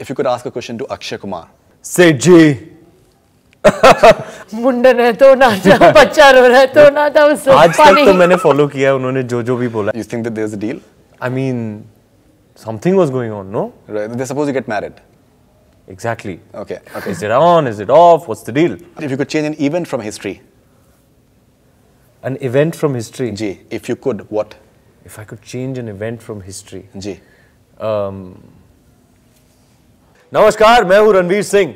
if you could ask a question to Akshay Kumar. Say G. मुंडन है तो नाचा बच्चा रो रहा है तो नाचा उस आज तक तो मैंने फॉलो किया उन्होंने जो जो भी बोला you think that there is a deal I mean something was going on no they suppose you get married exactly okay okay is it on is it off what's the deal if you could change an event from history an event from history जी if you could what if i could change an event from history जी um नमस्कार मैं हूं रणवीर सिंह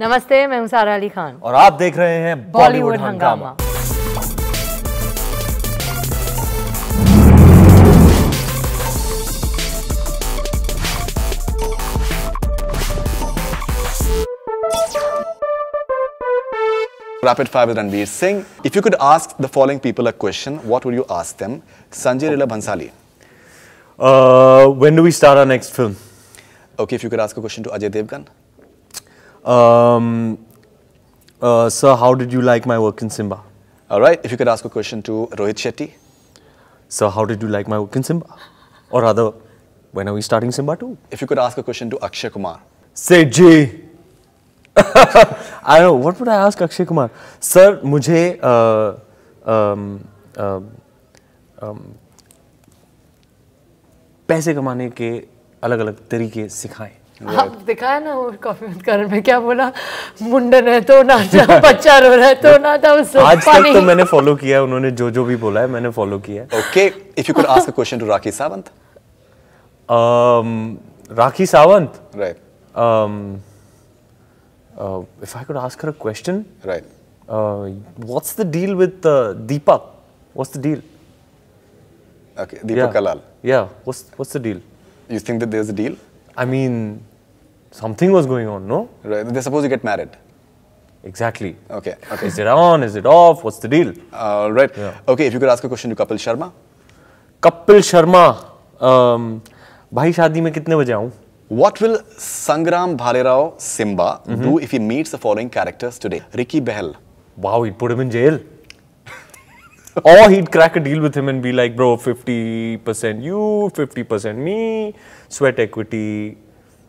नमस्ते मैं हूं सारा अली खान और आप देख रहे हैं बॉलीवुड हंगामा Rapid fire with Ranveer Singh. If you could ask the following people a question, what would you ask them? Sanjay Leela Bhansali. Uh, when do we start our next film? Okay, if you could ask a question to Ajay Devgan. Um, uh, sir, how did you like my work in Simba? All right, if you could ask a question to Rohit Shetty. Sir, how did you like my work in Simba? Or rather, when are we starting Simba 2? If you could ask a question to Akshay Kumar. Say J. I don't know, what would I ask Akshay Kumar? Sir, मुझे uh, um, um, um, पैसे कमाने के अलग अलग तरीके सिखाए आप दिखाया ना कॉफी कारण में क्या बोला मुंडन है तो ना था बच्चा रो रहा है तो ना था उस आज तक तो मैंने फॉलो किया उन्होंने जो जो भी बोला है मैंने फॉलो किया okay if you could ask a question to Rakhi Sawant um Rakhi Sawant right if I could ask her a question. Right. Uh, what's the deal with uh, Deepak? What's the deal? Okay, Deepak yeah. Kalal. Yeah. What's what's the deal? You think that there's a deal? I mean, something was going on, no? Right. They're supposed to get married. Exactly. Okay. Okay. Is it on? Is it off? What's the deal? All uh, right. Yeah. Okay. If you could ask a question to Kapil Sharma. Kapil Sharma. Um, भाई शादी में कितने बजे आऊँ? What will Sangram Bhalerao Simba mm -hmm. do if he meets the following characters today? Ricky Behl. Wow, he put him in jail. or he'd crack a deal with him and be like, bro, 50% you, 50% me, sweat equity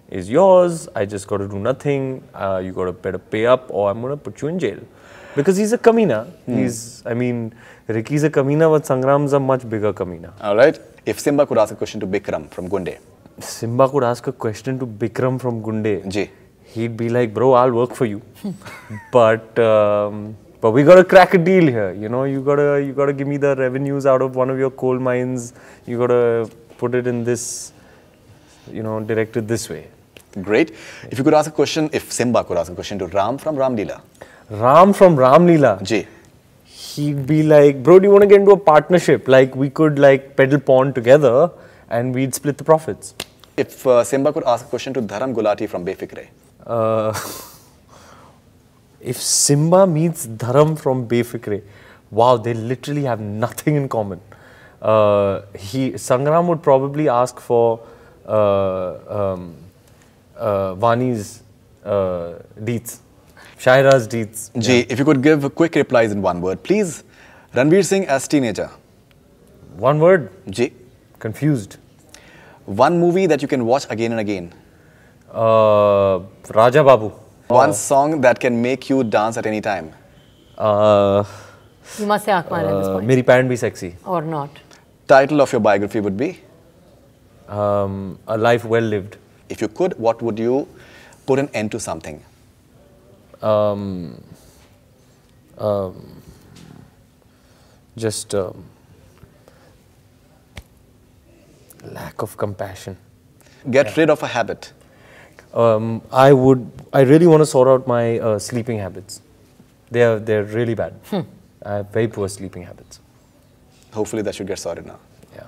is yours, I just got to do nothing, uh, you got to better pay up or I'm going to put you in jail. Because he's a kamina. Hmm. He's, I mean, Ricky's a kamina, but Sangram's a much bigger kamina. All right. If Simba could ask a question to Bikram from Gunde. Simba could ask a question to Bikram from Gunde. Ji. He'd be like, bro, I'll work for you. but... Um, but we got to crack a deal here. You know, you gotta you gotta give me the revenues out of one of your coal mines. You gotta put it in this, you know, directed this way. Great. If you could ask a question, if Simba could ask a question to Ram from Ram Ram from Ram Leela. Jay. He'd be like, bro, do you want to get into a partnership? Like we could like pedal pawn together, and we'd split the profits. If uh, Simba could ask a question to Dharam Gulati from Befikre. Uh, If Simba meets Dharam from Befikre, wow, they literally have nothing in common. Uh, he Sangram would probably ask for uh, um, uh, Vani's uh, deeds, Shaira's deeds. Ji, yeah. if you could give quick replies in one word, please. Ranveer Singh as teenager. One word. Ji. Confused. One movie that you can watch again and again. Uh, Raja Babu. Oh. One song that can make you dance at any time. Uh, you must say Akmal uh, at this uh, point. Meri Pant Be Sexy. Or not. Title of your biography would be? Um, a Life Well Lived. If you could, what would you put an end to something? Um, um, just um, lack of compassion. Get yeah. rid of a habit um, I would, I really want to sort out my uh, sleeping habits. They're, they're really bad. Hmm. I have very poor sleeping habits. Hopefully that should get sorted now. Yeah.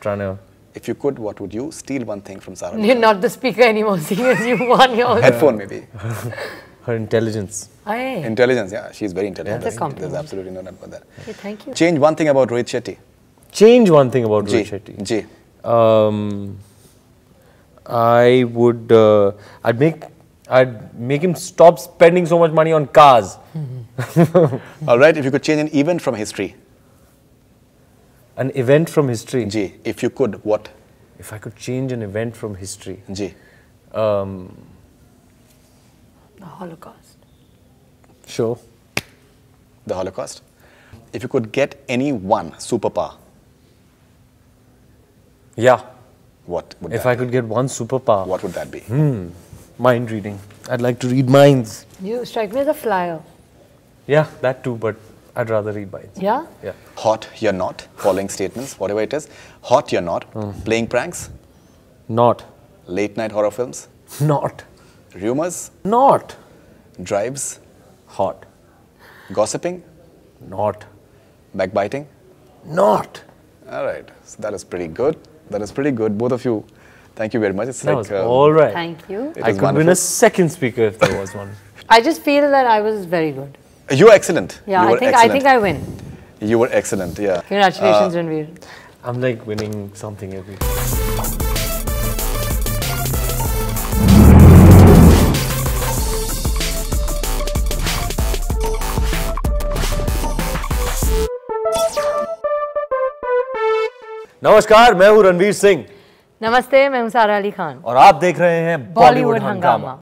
Trying to. If you could, what would you steal one thing from Sarah? You're not the speaker anymore, seeing as you won your headphone, maybe. Her intelligence. Aye. Intelligence, yeah. She's very intelligent. That's a There's absolutely no doubt about that. Okay, thank you. Change one thing about Rohit Shetty. Change one thing about J. Rohit Shetty. J. Um, I would uh, I'd make I'd make him stop spending so much money on cars. All right, if you could change an event from history. An event from history. Ji, if you could, what? If I could change an event from history. Ji. Um, the Holocaust. Sure. The Holocaust. If you could get any one superpower. Yeah. What would If I be? could get one superpower. What would that be? Hmm. Mind reading. I'd like to read minds. You strike me as a flyer. Yeah, that too, but I'd rather read minds. Yeah? Yeah. Hot, you're not. Following statements, whatever it is. Hot, you're not. Mm. Playing pranks? Not. Late night horror films? Not. Rumors? Not. Drives? Hot. Gossiping? Not. Backbiting? Not. All right. So that is pretty good that is pretty good. Both of you, thank you very much. It's that like, was um, all right. Thank you. I could have been a second speaker if there was one. I just feel that I was very good. You were excellent. Yeah, I think excellent. I think I win. You were excellent. Yeah. Congratulations, uh, Ranveer. I'm like winning something every. नमस्कार मैं हूँ रणवीर सिंह नमस्ते मैं हूँ सारा अली खान और आप देख रहे हैं बॉलीवुड हंगामा